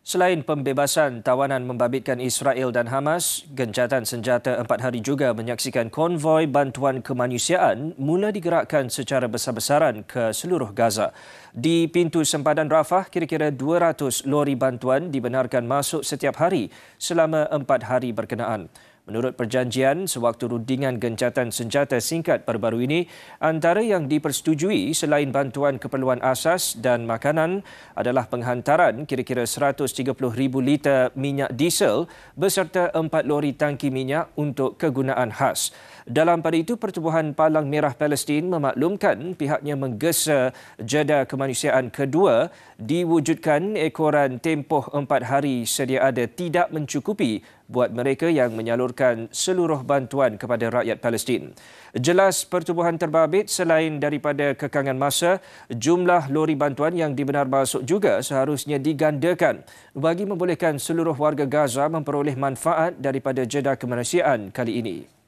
Selain pembebasan tawanan membabitkan Israel dan Hamas, gencatan senjata empat hari juga menyaksikan konvoi bantuan kemanusiaan mula digerakkan secara besar-besaran ke seluruh Gaza. Di pintu sempadan Rafah, kira-kira 200 lori bantuan dibenarkan masuk setiap hari selama empat hari berkenaan. Menurut perjanjian, sewaktu rundingan gencatan senjata singkat baru-baru ini, antara yang dipersetujui selain bantuan keperluan asas dan makanan adalah penghantaran kira-kira 130,000 liter minyak diesel beserta empat lori tangki minyak untuk kegunaan khas. Dalam pada itu, Pertubuhan Palang Merah Palestin memaklumkan pihaknya menggesa jeda kemanusiaan kedua diwujudkan ekoran tempoh empat hari sedia ada tidak mencukupi buat mereka yang menyalurkan seluruh bantuan kepada rakyat Palestin. Jelas pertubuhan terbabit selain daripada kekangan masa, jumlah lori bantuan yang dibenar masuk juga seharusnya digandakan bagi membolehkan seluruh warga Gaza memperoleh manfaat daripada jeda kemanusiaan kali ini.